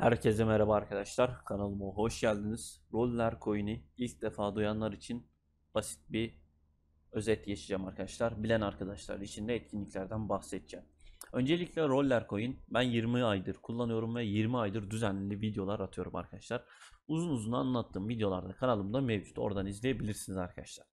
Herkese merhaba arkadaşlar. Kanalıma hoş geldiniz. Roller Coin'i ilk defa duyanlar için basit bir özet geçeceğim arkadaşlar. Bilen arkadaşlar için de etkinliklerden bahsedeceğim. Öncelikle Roller Coin ben 20 aydır kullanıyorum ve 20 aydır düzenli videolar atıyorum arkadaşlar. Uzun uzun anlattığım videolarda kanalımda mevcut. Oradan izleyebilirsiniz arkadaşlar.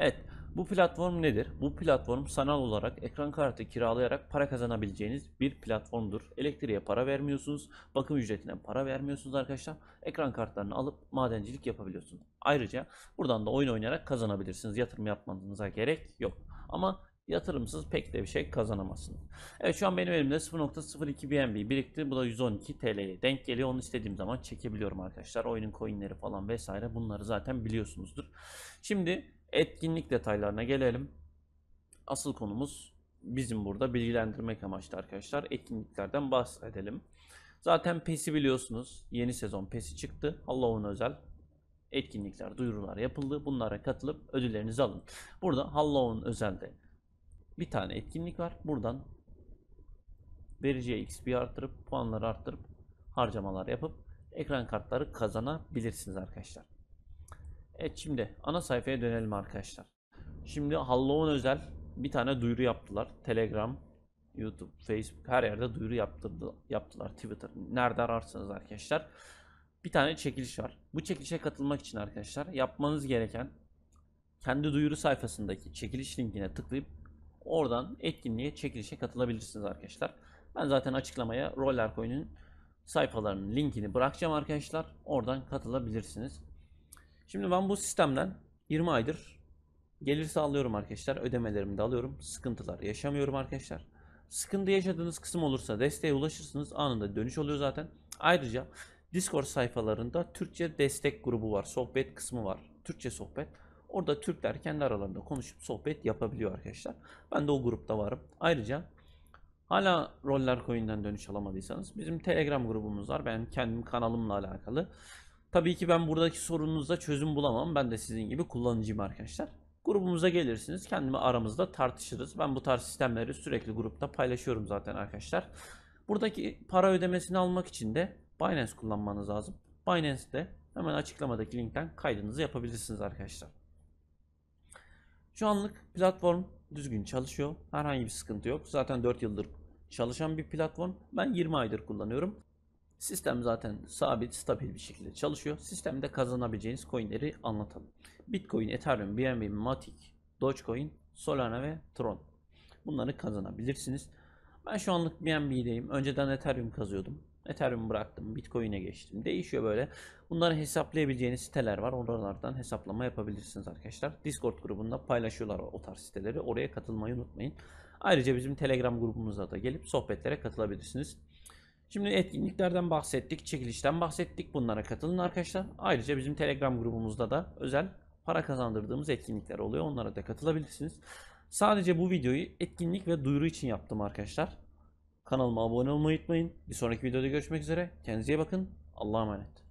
Evet, bu platform nedir? Bu platform sanal olarak ekran kartı kiralayarak para kazanabileceğiniz bir platformdur. Elektriğe para vermiyorsunuz, bakım ücretine para vermiyorsunuz arkadaşlar. Ekran kartlarını alıp madencilik yapabiliyorsunuz. Ayrıca buradan da oyun oynayarak kazanabilirsiniz. Yatırım yapmanıza gerek yok. Ama yatırımsız pek de bir şey kazanamazsınız. Evet şu an benim elimde 0.02 BNB birikti. Bu da 112 TL'ye denk geliyor. Onu istediğim zaman çekebiliyorum arkadaşlar. Oyunun coinleri falan vesaire bunları zaten biliyorsunuzdur. Şimdi Etkinlik detaylarına gelelim. Asıl konumuz bizim burada bilgilendirmek amaçlı arkadaşlar. Etkinliklerden bahsedelim. Zaten PES'i biliyorsunuz. Yeni sezon PES'i çıktı. Halloween özel etkinlikler, duyurular yapıldı. Bunlara katılıp ödüllerinizi alın. Burada Halloween özelde bir tane etkinlik var. Buradan vereceği XP arttırıp puanları arttırıp harcamalar yapıp ekran kartları kazanabilirsiniz arkadaşlar. Evet şimdi ana sayfaya dönelim arkadaşlar. Şimdi Halloween özel bir tane duyuru yaptılar. Telegram, YouTube, Facebook her yerde duyuru yaptırdı, yaptılar. Twitter nerede ararsanız arkadaşlar. Bir tane çekiliş var. Bu çekilişe katılmak için arkadaşlar yapmanız gereken kendi duyuru sayfasındaki çekiliş linkine tıklayıp oradan etkinliğe çekilişe katılabilirsiniz arkadaşlar. Ben zaten açıklamaya Roller Coin'in sayfalarının linkini bırakacağım arkadaşlar. Oradan katılabilirsiniz. Şimdi ben bu sistemden 20 aydır gelir sağlıyorum arkadaşlar. Ödemelerimi de alıyorum. Sıkıntılar yaşamıyorum arkadaşlar. Sıkıntı yaşadığınız kısım olursa desteğe ulaşırsınız. Anında dönüş oluyor zaten. Ayrıca Discord sayfalarında Türkçe destek grubu var. Sohbet kısmı var. Türkçe sohbet. Orada Türkler kendi aralarında konuşup sohbet yapabiliyor arkadaşlar. Ben de o grupta varım. Ayrıca hala Roller Coin'den dönüş alamadıysanız bizim Telegram grubumuz var. ben kendim kanalımla alakalı. Tabii ki ben buradaki sorununuza çözüm bulamam. Ben de sizin gibi kullanıcıyım arkadaşlar. Grubumuza gelirsiniz. Kendimi aramızda tartışırız. Ben bu tarz sistemleri sürekli grupta paylaşıyorum zaten arkadaşlar. Buradaki para ödemesini almak için de Binance kullanmanız lazım. Binance'de hemen açıklamadaki linkten kaydınızı yapabilirsiniz arkadaşlar. Şu anlık platform düzgün çalışıyor. Herhangi bir sıkıntı yok. Zaten 4 yıldır çalışan bir platform. Ben 20 aydır kullanıyorum. Sistem zaten sabit, stabil bir şekilde çalışıyor. Sistemde kazanabileceğiniz coinleri anlatalım. Bitcoin, Ethereum, BNB, Matic, Dogecoin, Solana ve Tron. Bunları kazanabilirsiniz. Ben şu anlık BNB'deyim. Önceden Ethereum kazıyordum. Ethereum bıraktım. Bitcoin'e geçtim. Değişiyor böyle. Bunları hesaplayabileceğiniz siteler var. Oralardan hesaplama yapabilirsiniz arkadaşlar. Discord grubunda paylaşıyorlar o tarz siteleri. Oraya katılmayı unutmayın. Ayrıca bizim Telegram grubumuza da gelip sohbetlere katılabilirsiniz. Şimdi etkinliklerden bahsettik, çekilişten bahsettik. Bunlara katılın arkadaşlar. Ayrıca bizim Telegram grubumuzda da özel para kazandırdığımız etkinlikler oluyor. Onlara da katılabilirsiniz. Sadece bu videoyu etkinlik ve duyuru için yaptım arkadaşlar. Kanalıma abone olmayı unutmayın. Bir sonraki videoda görüşmek üzere. Kendinize iyi bakın. Allah'a emanet.